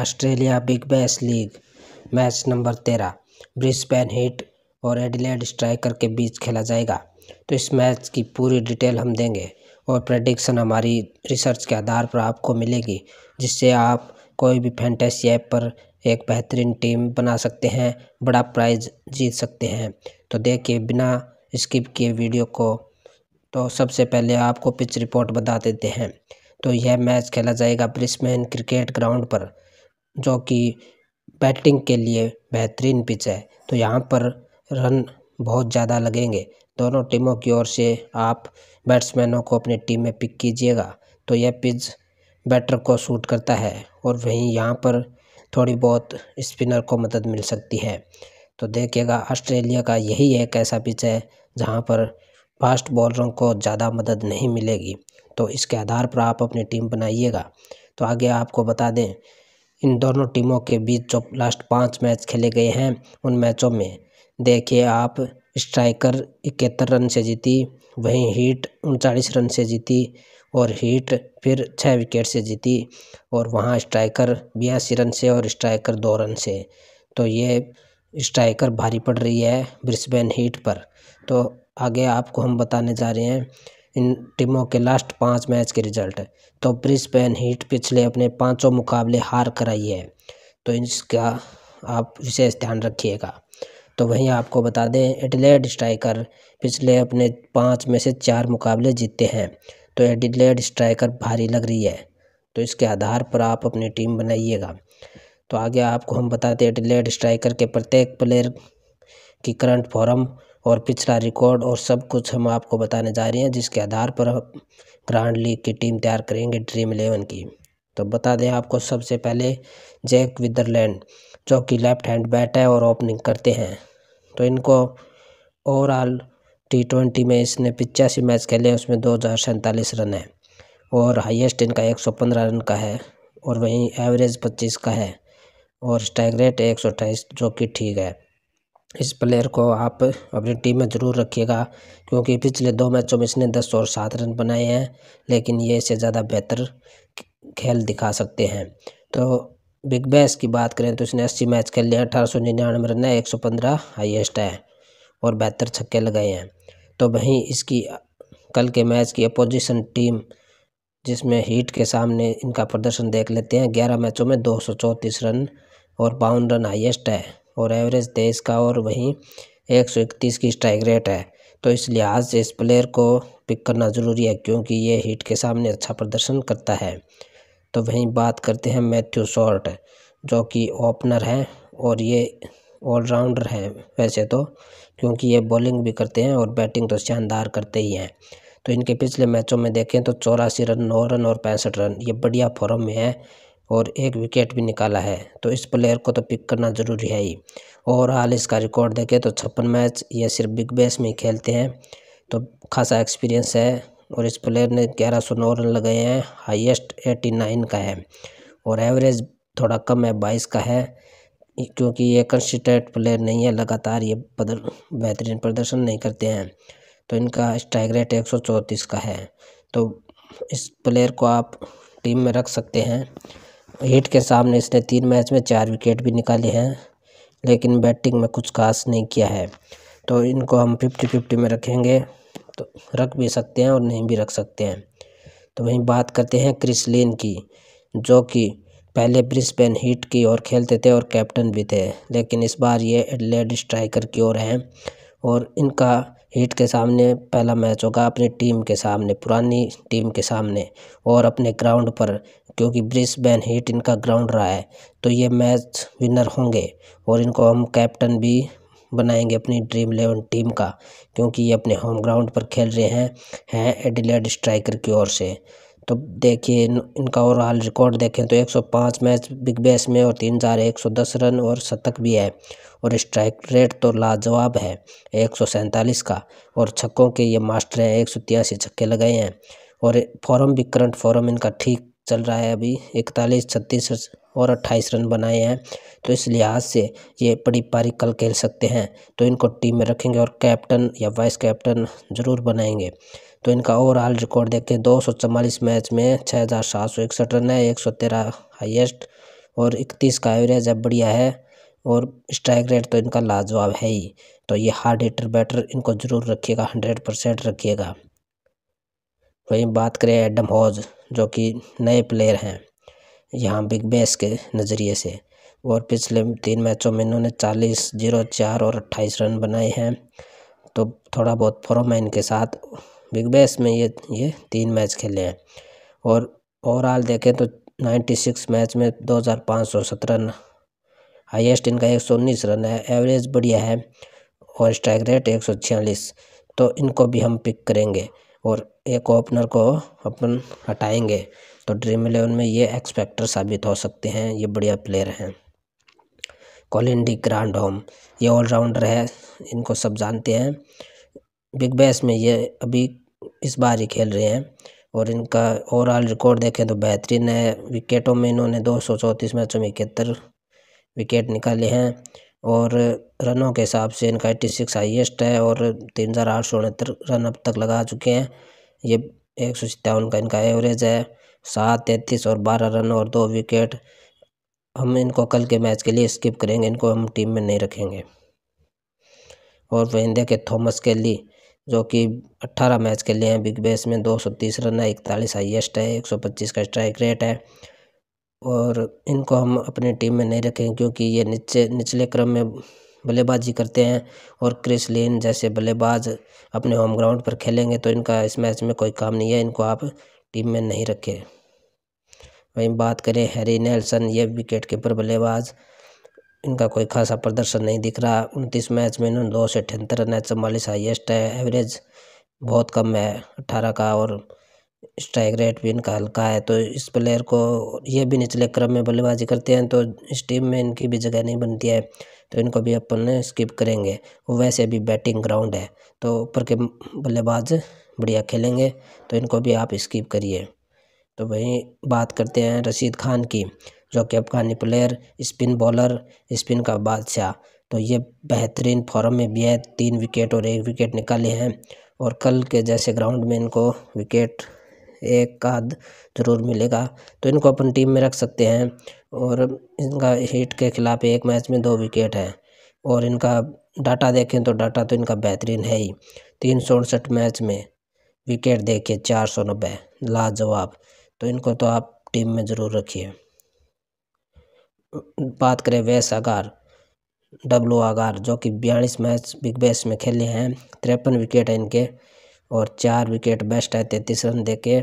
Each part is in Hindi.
Australia Big Bash League match number तेरह ब्रिस्बेन हीट और एडिलेड स्ट्राइकर के बीच खेला जाएगा तो इस मैच की पूरी डिटेल हम देंगे और प्रडिक्शन हमारी रिसर्च के आधार पर आपको मिलेगी जिससे आप कोई भी फैंटेसी ऐप पर एक बेहतरीन टीम बना सकते हैं बड़ा प्राइज जीत सकते हैं तो देखिए बिना स्किप किए वीडियो को तो सबसे पहले आपको पिच रिपोर्ट बता देते हैं तो यह मैच खेला जाएगा ब्रिस्बेन क्रिकेट ग्राउंड पर जो कि बैटिंग के लिए बेहतरीन पिच है तो यहाँ पर रन बहुत ज़्यादा लगेंगे दोनों टीमों की ओर से आप बैट्समैनों को अपनी टीम में पिक कीजिएगा तो यह पिच बैटर को सूट करता है और वहीं यहाँ पर थोड़ी बहुत स्पिनर को मदद मिल सकती है तो देखिएगा ऑस्ट्रेलिया का यही एक ऐसा पिच है जहाँ पर फास्ट बॉलरों को ज़्यादा मदद नहीं मिलेगी तो इसके आधार पर आप अपनी टीम बनाइएगा तो आगे आपको बता दें इन दोनों टीमों के बीच जो लास्ट पाँच मैच खेले गए हैं उन मैचों में देखिए आप स्ट्राइकर इकहत्तर रन से जीती वहीं हीट उनचालीस रन से जीती और हीट फिर छः विकेट से जीती और वहाँ स्ट्राइकर बयासी रन से और स्ट्राइकर दो रन से तो ये स्ट्राइकर भारी पड़ रही है ब्रिस्बेन हीट पर तो आगे आपको हम बताने जा रहे हैं इन टीमों के लास्ट पाँच मैच के रिजल्ट तो ब्रिस्बेन हीट पिछले अपने पाँचों मुकाबले हार कर आई है तो इसका आप विशेष ध्यान रखिएगा तो वहीं आपको बता दें एडिलेड स्ट्राइकर पिछले अपने पाँच में से चार मुकाबले जीतते हैं तो एडिलेड स्ट्राइकर भारी लग रही है तो इसके आधार पर आप अपनी टीम बनाइएगा तो आगे आपको हम बताते हैं एडिलेड स्ट्राइकर के प्रत्येक प्लेयर की करंट फॉर्म और पिछला रिकॉर्ड और सब कुछ हम आपको बताने जा रहे हैं जिसके आधार पर ग्रांड लीग की टीम तैयार करेंगे ड्रीम इलेवन की तो बता दें आपको सबसे पहले जैक विदरलैंड जो कि लेफ्ट हैंड बैट है और ओपनिंग करते हैं तो इनको ओवरऑल टी ट्वेंटी में इसने पिचासी मैच खेले उसमें दो हज़ार सैंतालीस रन है और हाईएस्ट इनका एक सौ पंद्रह रन का है और वहीं एवरेज पच्चीस का है और स्ट्राइक रेट एक सौ अट्ठाईस जो कि ठीक है इस प्लेयर को आप अपनी टीम में ज़रूर रखिएगा क्योंकि पिछले दो मैचों में इसने दस और सात रन बनाए हैं लेकिन ये इसे ज़्यादा बेहतर खेल दिखा सकते हैं तो बिग बैस की बात करें तो इसने अस्सी मैच खेल लिया अठारह सौ निन्यानवे रन है एक सौ पंद्रह हाइएस्ट है और बेहतर छक्के लगाए हैं तो वहीं इसकी कल के मैच की अपोजिशन टीम जिसमें हीट के सामने इनका प्रदर्शन देख लेते हैं ग्यारह मैचों में दो सौ चौंतीस रन और बावन रन हाइएस्ट है और एवरेज तेईस का और वहीं एक सौ इकतीस की स्ट्राइक रेट है तो इस लिहाज से इस प्लेयर को पिक करना ज़रूरी है क्योंकि ये हिट के सामने अच्छा प्रदर्शन करता है तो वहीं बात करते हैं मैथ्यू शॉर्ट जो कि ओपनर हैं और ये ऑलराउंडर हैं वैसे तो क्योंकि ये बॉलिंग भी करते हैं और बैटिंग तो शानदार करते ही हैं तो इनके पिछले मैचों में देखें तो चौरासी रन नौ रन और पैंसठ रन ये बढ़िया फॉर्म में है और एक विकेट भी निकाला है तो इस प्लेयर को तो पिक करना ज़रूरी है ही ओवरऑल इसका रिकॉर्ड देखें तो छप्पन मैच ये सिर्फ बिग बैश में खेलते हैं तो खासा एक्सपीरियंस है और इस प्लेयर ने ग्यारह सौ नौ रन लगाए हैं हाईएस्ट एटी नाइन का है और एवरेज थोड़ा कम है बाईस का है क्योंकि ये कंसिस्टेंट प्लेयर नहीं है लगातार ये बदल बेहतरीन प्रदर्शन नहीं करते हैं तो इनका स्ट्राइक रेट एक सौ चौंतीस का है तो इस प्लेयर को आप टीम में रख सकते हैं हिट के सामने इसने तीन मैच में चार विकेट भी निकाले हैं लेकिन बैटिंग में कुछ खास नहीं किया है तो इनको हम फिफ्टी फिफ्टी में रखेंगे तो रख भी सकते हैं और नहीं भी रख सकते हैं तो वहीं बात करते हैं क्रिस लेन की जो कि पहले ब्रिस्बेन हीट की ओर खेलते थे और कैप्टन भी थे लेकिन इस बार ये एडलेड स्ट्राइकर की ओर हैं और इनका हिट के सामने पहला मैच होगा अपनी टीम के सामने पुरानी टीम के सामने और अपने ग्राउंड पर क्योंकि ब्रिस्बेन हीट इनका ग्राउंड रहा है तो ये मैच विनर होंगे और इनको हम कैप्टन भी बनाएंगे अपनी ड्रीम इलेवन टीम का क्योंकि ये अपने होम ग्राउंड पर खेल रहे हैं हैं एडिलेड स्ट्राइकर की ओर से तो देखिए इनका ओवरऑल रिकॉर्ड देखें तो 105 मैच बिग बैश में और तीन हजार एक सौ दस रन और शतक भी है और स्ट्राइक रेट तो लाजवाब है एक सौ सैंतालीस का और छक्कों के ये मास्टर हैं एक सौ छक्के लगाए हैं और फॉरम भी करंट फॉरम इनका ठीक चल रहा है अभी इकतालीस छत्तीस और अट्ठाईस रन बनाए हैं तो इस लिहाज से ये बड़ी पारी कल खेल सकते हैं तो इनको टीम में रखेंगे और कैप्टन या वाइस कैप्टन ज़रूर बनाएंगे तो इनका ओवरऑल रिकॉर्ड देखते हैं दो सौ चवालीस मैच में छः हज़ार सात सौ इकसठ रन है एक सौ तेरह हाईएस्ट और इकतीस का एवरेज है बढ़िया है और स्ट्राइक रेट तो इनका लाजवाब है ही तो ये हार्ड हिटर बैटर इनको ज़रूर रखिएगा हंड्रेड परसेंट रखिएगा वहीं बात करें एडम हॉज जो कि नए प्लेयर हैं यहाँ बिग बेस के नज़रिए से और पिछले तीन मैचों में इन्होंने चालीस जीरो चार और अट्ठाईस रन बनाए हैं तो थोड़ा बहुत फॉर्म है इनके साथ बिग बैस में ये ये तीन मैच खेले हैं और ओवरऑल देखें तो 96 मैच में 2517 हाईएस्ट इनका 119 रन है एवरेज बढ़िया है और स्ट्राइक रेट एक तो इनको भी हम पिक करेंगे और एक ओपनर को अपन हटाएंगे तो ड्रीम इलेवन में ये एक्सपेक्टर साबित हो सकते हैं ये बढ़िया प्लेयर हैं कॉलिन डी ग्रांड होम ये ऑलराउंडर है इनको सब जानते हैं बिग बैस में ये अभी इस बार ही खेल रहे हैं और इनका ओवरऑल रिकॉर्ड देखें तो बेहतरीन है विकेटों में इन्होंने दो सौ चौंतीस मैचों में इकहत्तर विकेट निकाले हैं और रनों के हिसाब से इनका एट्टी सिक्स हाइएस्ट है और तीन हज़ार आठ सौ उनहत्तर रन अब तक लगा चुके हैं ये एक सौ सत्तावन का इनका एवरेज है सात तैंतीस और बारह रन और दो विकेट हम इनको कल के मैच के लिए स्किप करेंगे इनको हम टीम में नहीं रखेंगे और वह इंडिया के थॉमस केली जो कि 18 मैच खेले हैं बिग बैश में 230 रन है इकतालीस हाइएस्ट है 125 का स्ट्राइक रेट है और इनको हम अपनी टीम में नहीं रखें क्योंकि ये नीचे निचले क्रम में बल्लेबाजी करते हैं और क्रिस लेन जैसे बल्लेबाज अपने होम ग्राउंड पर खेलेंगे तो इनका इस मैच में कोई काम नहीं है इनको आप टीम में नहीं रखें वहीं बात करें हैरी नेल्सन ये विकेट कीपर बल्लेबाज इनका कोई खासा प्रदर्शन नहीं दिख रहा उनतीस मैच में इन्होंने दो सौ अठहत्तर रन है चवालीस हाइएस्ट है एवरेज बहुत कम है अट्ठारह का और स्ट्राइक रेट भी इनका हल्का है तो इस प्लेयर को ये भी निचले क्रम में बल्लेबाजी करते हैं तो इस टीम में इनकी भी जगह नहीं बनती है तो इनको भी अपन स्किप करेंगे वैसे भी बैटिंग ग्राउंड है तो ऊपर के बल्लेबाज बढ़िया खेलेंगे तो इनको भी आप स्किप करिए तो वहीं बात करते हैं रशीद खान की जो कि अफगानी प्लेयर स्पिन बॉलर स्पिन का बादशाह तो ये बेहतरीन फॉर्म में भी है तीन विकेट और एक विकेट निकाले हैं और कल के जैसे ग्राउंड में इनको विकेट एक का जरूर मिलेगा तो इनको अपन टीम में रख सकते हैं और इनका हिट के खिलाफ एक मैच में दो विकेट है और इनका डाटा देखें तो डाटा तो इनका बेहतरीन है ही तीन सौ उनसठ मैच में विकेट देखिए चार सौ नब्बे लाजवाब तो इनको तो आप टीम में ज़रूर रखिए बात करें वैस आगार डब्लू आगार जो कि बयालीस मैच बिग बैश में खेले हैं तिरपन विकेट हैं इनके और चार विकेट बेस्ट है तैंतीस रन दे के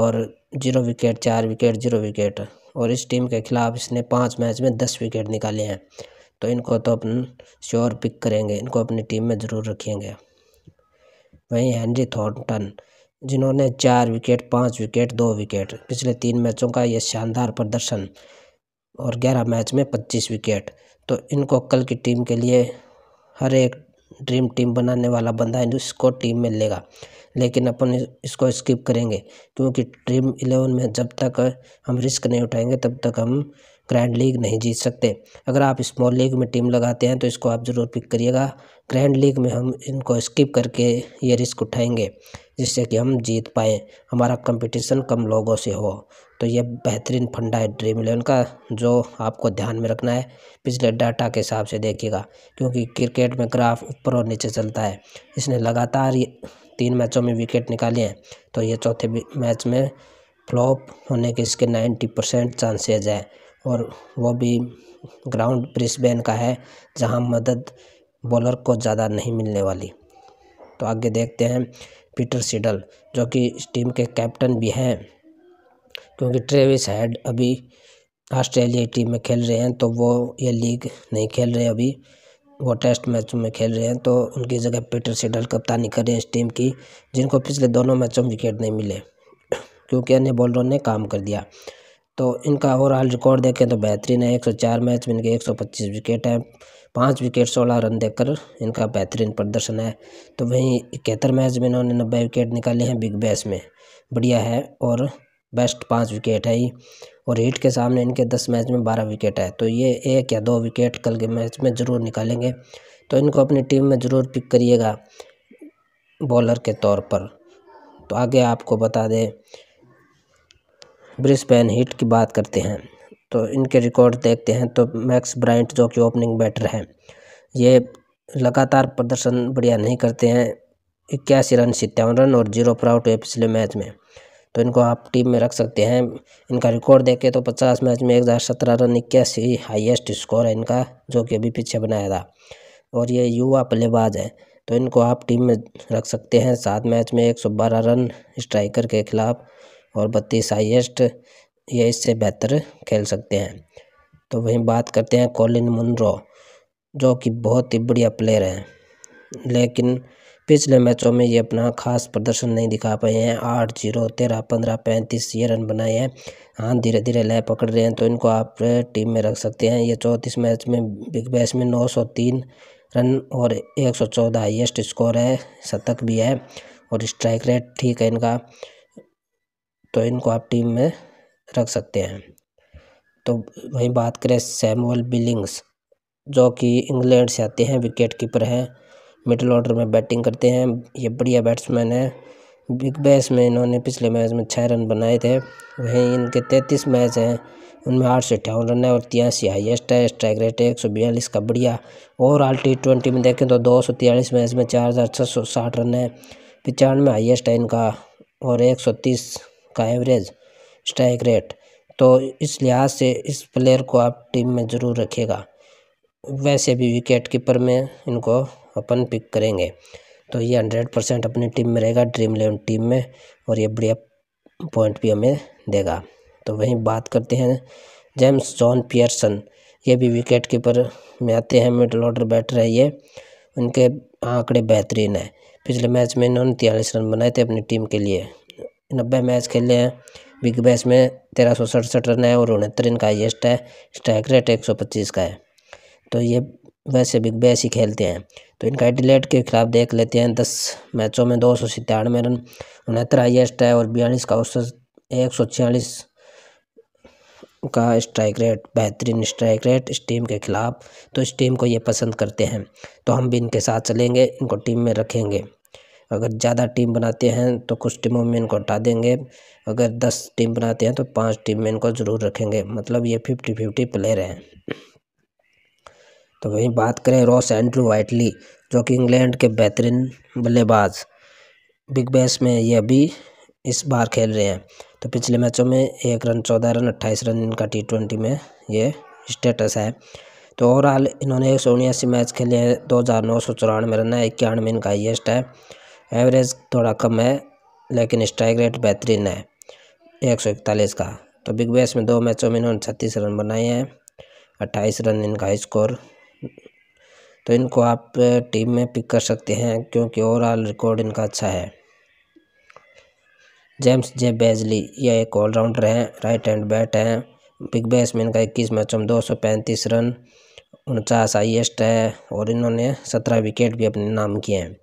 और जीरो विकेट चार विकेट जीरो विकेट और इस टीम के खिलाफ इसने पाँच मैच में दस विकेट निकाले हैं तो इनको तो अपन श्योर पिक करेंगे इनको अपनी टीम में ज़रूर रखेंगे वहीं हैंनरी थॉन्टन जिन्होंने चार विकेट पाँच विकेट दो विकेट पिछले तीन मैचों का यह शानदार प्रदर्शन और ग्यारह मैच में पच्चीस विकेट तो इनको कल की टीम के लिए हर एक ड्रीम टीम बनाने वाला बंदा है इसको टीम में लेगा लेकिन अपन इसको स्किप करेंगे क्योंकि ड्रीम इलेवन में जब तक हम रिस्क नहीं उठाएंगे तब तक हम ग्रैंड लीग नहीं जीत सकते अगर आप स्मॉल लीग में टीम लगाते हैं तो इसको आप ज़रूर पिक करिएगा ग्रैंड लीग में हम इनको स्किप करके ये रिस्क उठाएंगे जिससे कि हम जीत पाएँ हमारा कंपटीशन कम लोगों से हो तो ये बेहतरीन फंडा है ड्रीम इलेवन का जो आपको ध्यान में रखना है पिछले डाटा के हिसाब से देखिएगा क्योंकि क्रिकेट में ग्राफ ऊपर और नीचे चलता है इसने लगातार ये तीन मैचों में विकेट निकाले हैं तो ये चौथे मैच में फ्लॉप होने के इसके नाइन्टी परसेंट चांसेज हैं और वो भी ग्राउंड ब्रिस्बेन का है जहां मदद बॉलर को ज़्यादा नहीं मिलने वाली तो आगे देखते हैं पीटर सिडल जो कि इस टीम के कैप्टन भी हैं क्योंकि ट्रेविस हेड अभी ऑस्ट्रेलिया टीम में खेल रहे हैं तो वो ये लीग नहीं खेल रहे अभी वो टेस्ट मैचों में खेल रहे हैं तो उनकी जगह पीटर सिडल कप्तानी कर रहे हैं इस टीम की जिनको पिछले दोनों मैचों में विकेट नहीं मिले क्योंकि अन्य बॉलरों ने काम कर दिया तो इनका ओवरऑल रिकॉर्ड देखें तो बेहतरीन है 104 मैच में इनके 125 विकेट हैं पाँच विकेट सोलह रन देकर इनका बेहतरीन प्रदर्शन है तो वहीं इकहत्तर मैच में इन्होंने नब्बे विकेट निकाले हैं बिग बैश में बढ़िया है और बेस्ट पाँच विकेट है ही और हीट के सामने इनके दस मैच में बारह विकेट है तो ये एक या दो विकेट कल के मैच में ज़रूर निकालेंगे तो इनको अपनी टीम में ज़रूर पिक करिएगा बॉलर के तौर पर तो आगे आपको बता दें ब्रिस्बेन हीट की बात करते हैं तो इनके रिकॉर्ड देखते हैं तो मैक्स ब्राइंट जो कि ओपनिंग बैटर हैं ये लगातार प्रदर्शन बढ़िया नहीं करते हैं इक्यासी रन सत्तावन रन और जीरो पर आउट हुए पिछले मैच में तो इनको आप टीम में रख सकते हैं इनका रिकॉर्ड देखें तो पचास मैच में एक हज़ार सत्रह रन इक्यासी हाईएस्ट स्कोर है इनका जो कि अभी पीछे बनाया था और ये युवा बल्लेबाज है तो इनको आप टीम में रख सकते हैं सात मैच में एक सौ बारह रन स्ट्राइकर के खिलाफ और बत्तीस हाइएस्ट ये इससे बेहतर खेल सकते हैं तो वहीं बात करते हैं कॉलिन मुनरो जो कि बहुत ही बढ़िया प्लेयर हैं लेकिन पिछले मैचों में ये अपना खास प्रदर्शन नहीं दिखा पाए हैं आठ जीरो तेरह पंद्रह पैंतीस ये रन बनाए हैं हाँ धीरे धीरे लय पकड़ रहे हैं तो इनको आप टीम में रख सकते हैं ये चौंतीस मैच में बिग बैश में नौ सौ तीन रन और एक सौ चौदह हाइएस्ट स्कोर है शतक भी है और स्ट्राइक रेट ठीक है इनका तो इनको आप टीम में रख सकते हैं तो वहीं बात करें सैमुअल बिलिंग्स जो कि इंग्लैंड से आते हैं विकेट कीपर हैं मिडल ऑर्डर में बैटिंग करते हैं ये बढ़िया बैट्समैन है बिग बैस में इन्होंने पिछले मैच में छः रन बनाए थे वहीं इनके तैंतीस मैच हैं उनमें आठ सौ अट्ठावन रन है और तिरासी हाइस्ट है स्ट्राइक रेट है एक सौ बयालीस का बढ़िया ओवरऑल टी ट्वेंटी में देखें तो दो सौ तिरालीस मैच में चार हज़ार छः सौ साठ रन है पचानवे हाइएस्ट है इनका और एक सौ तीस का एवरेज स्ट्राइक रेट तो इस लिहाज से इस प्लेयर को आप टीम में ज़रूर रखेगा वैसे भी विकेट कीपर में इनको अपन पिक करेंगे तो ये हंड्रेड परसेंट अपनी टीम में रहेगा ड्रीम इलेवन टीम में और ये बढ़िया पॉइंट भी हमें देगा तो वहीं बात करते हैं जेम्स जॉन पियर्सन ये भी विकेट कीपर में आते हैं मिडल ऑर्डर बैटर है ये उनके आंकड़े बेहतरीन हैं पिछले मैच में इन्होंने तियालीस रन बनाए थे अपनी टीम के लिए नब्बे मैच खेले हैं बिग बैश में तेरह सौ सड़सठ रन है और उनहत्तर इनका हाइएस्ट है स्ट्राइक रेट एक सौ पच्चीस का है तो ये वैसे बिग बैस ही खेलते हैं तो इनका एडिलेट के खिलाफ देख लेते हैं दस मैचों में दो सौ सितानवे रन उनहत्तर हाइएस्ट है और बयालीस का औसत एक सौ छियालीस का स्ट्राइक रेट बेहतरीन स्ट्राइक रेट इस टीम के खिलाफ तो इस टीम को ये पसंद करते हैं तो हम भी इनके साथ चलेंगे इनको टीम में रखेंगे अगर ज़्यादा टीम बनाते हैं तो कुछ टीमों में इनको हटा देंगे अगर दस टीम बनाते हैं तो पांच टीम में इनको ज़रूर रखेंगे मतलब ये फिफ्टी फिफ्टी प्लेयर हैं तो वहीं बात करें रॉस एंड्रू वाइटली जो कि इंग्लैंड के बेहतरीन बल्लेबाज बिग बैश में ये अभी इस बार खेल रहे हैं तो पिछले मैचों में एक रन चौदह रन अट्ठाईस रन इनका टी ट्वेंटी में ये स्टेटस है तो ओवरऑल इन्होंने एक सौ उन्यासी मैच खेले हैं दो हज़ार नौ सौ चौरानवे रन है इक्यानवे इनका हाइएस्ट है एवरेज थोड़ा कम है लेकिन स्ट्राइक रेट बेहतरीन है एक सौ इकतालीस का तो बिग बैश में दो मैचों में इन्होंने छत्तीस रन बनाए हैं अट्ठाईस रन इनका स्कोर तो इनको आप टीम में पिक कर सकते हैं क्योंकि ओवरऑल रिकॉर्ड इनका अच्छा है जेम्स जे बेजली यह एक ऑलराउंडर हैं राइट हैंड बैट हैं बिग बैस में इनका इक्कीस मैचों में दो सौ पैंतीस रन उनचास हाइएस्ट है और इन्होंने सत्रह विकेट भी अपने नाम किए हैं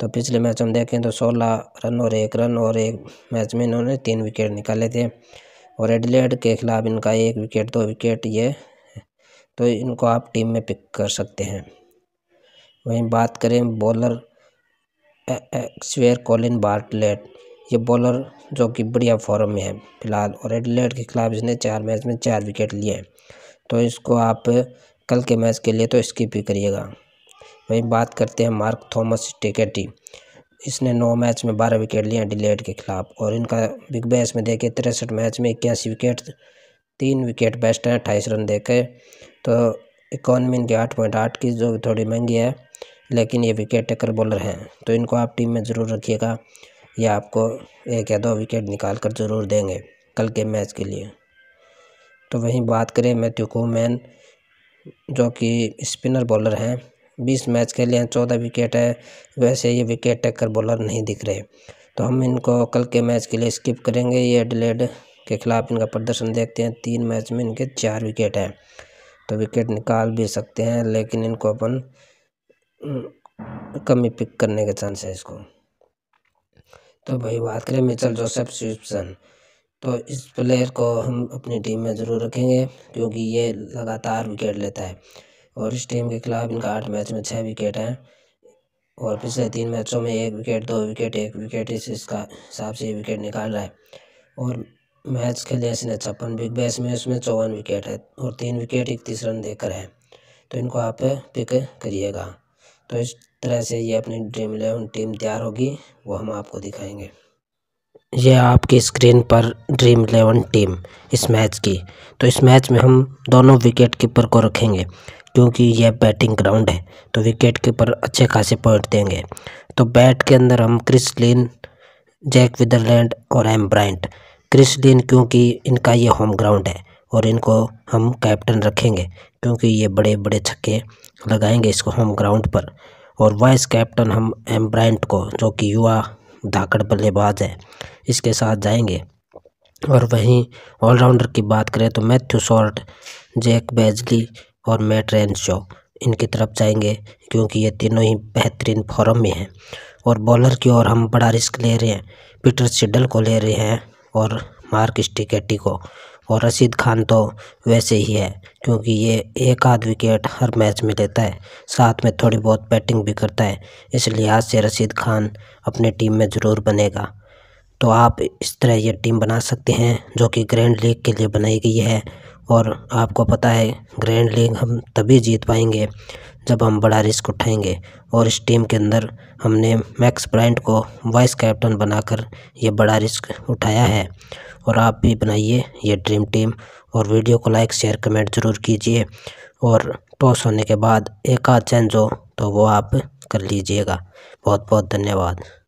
तो पिछले मैच हम देखें तो सोलह रन और एक रन और एक मैच में इन्होंने तीन विकेट निकाले थे और एडिलेड के खिलाफ इनका एक विकेट दो विकेट ये तो इनको आप टीम में पिक कर सकते हैं वहीं बात करें बॉलर एक्सवेयर कॉलिन बार्टलेट ये बॉलर जो कि बढ़िया फॉर्म में है फिलहाल और एडलेट के खिलाफ इसने चार मैच में चार विकेट लिए हैं तो इसको आप कल के मैच के लिए तो स्किप ही करिएगा वहीं बात करते हैं मार्क थॉमस टिकेटी इसने नौ मैच में बारह विकेट लिए डिलेट के खिलाफ और इनका बिग बैश में देखे तिरसठ मैच में इक्यासी विकेट तीन विकेट बेस्ट हैं अट्ठाईस रन देखे तो इकोनमी इनकी आठ पॉइंट आठ की जो थोड़ी महंगी है लेकिन ये विकेट टेकर बॉलर हैं तो इनको आप टीम में ज़रूर रखिएगा या आपको एक या दो विकेट निकाल कर ज़रूर देंगे कल के मैच के लिए तो वहीं बात करें मैथ्यू कोमैन जो कि स्पिनर बॉलर हैं बीस मैच के लिए चौदह विकेट है वैसे ये विकेट टेकर बॉलर नहीं दिख रहे तो हम इनको कल के मैच के लिए स्किप करेंगे ये एडलेड के खिलाफ इनका प्रदर्शन देखते हैं तीन मैच में इनके चार विकेट हैं तो विकेट निकाल भी सकते हैं लेकिन इनको अपन कम ही पिक करने का चांस है इसको तो भाई बात करें मिचल जोसेफ स्विपसन तो इस प्लेयर को हम अपनी टीम में ज़रूर रखेंगे क्योंकि ये लगातार विकेट लेता है और इस टीम के खिलाफ इनका आठ मैच में छः विकेट हैं और पिछले तीन मैचों में एक विकेट दो विकेट एक विकेट इस इसका हिसाब से विकेट निकाल रहा है और मैच खेले इसने छप्पन बिग बैस में उसमें चौवन विकेट है और तीन विकेट इकतीस रन देकर है तो इनको आप पिक करिएगा तो इस तरह से ये अपनी ड्रीम इलेवन टीम तैयार होगी वो हम आपको दिखाएंगे ये आपकी स्क्रीन पर ड्रीम इलेवन टीम इस मैच की तो इस मैच में हम दोनों विकेट कीपर को रखेंगे क्योंकि यह बैटिंग ग्राउंड है तो विकेट कीपर अच्छे खासे पॉइंट देंगे तो बैट के अंदर हम क्रिस लिन जैक विदरलैंड और एम ब्राइंट क्रिस लिन क्योंकि इनका ये होम ग्राउंड है और इनको हम कैप्टन रखेंगे क्योंकि ये बड़े बड़े छक्के लगाएंगे इसको हम ग्राउंड पर और वाइस कैप्टन हम एम ब्रांट को जो कि युवा धाकड़ बल्लेबाज है इसके साथ जाएंगे और वहीं ऑलराउंडर की बात करें तो मैथ्यू शॉर्ट जैक बेजली और मैट शो इनकी तरफ जाएंगे क्योंकि ये तीनों ही बेहतरीन फॉर्म में हैं और बॉलर की ओर हम बड़ा रिस्क ले रहे हैं पीटर सिडल को ले रहे हैं और मार्क स्टिकेटी को और रशीद खान तो वैसे ही है क्योंकि ये एक आध विकेट हर मैच में लेता है साथ में थोड़ी बहुत बैटिंग भी करता है इस लिहाज से रशीद खान अपने टीम में ज़रूर बनेगा तो आप इस तरह ये टीम बना सकते हैं जो कि ग्रैंड लीग के लिए बनाई गई है और आपको पता है ग्रैंड लीग हम तभी जीत पाएंगे जब हम बड़ा रिस्क उठाएंगे और इस टीम के अंदर हमने मैक्स ब्रांड को वाइस कैप्टन बनाकर ये बड़ा रिस्क उठाया है और आप भी बनाइए ये ड्रीम टीम और वीडियो को लाइक शेयर कमेंट ज़रूर कीजिए और टॉस होने के बाद एक आध चेंज हो तो वो आप कर लीजिएगा बहुत बहुत धन्यवाद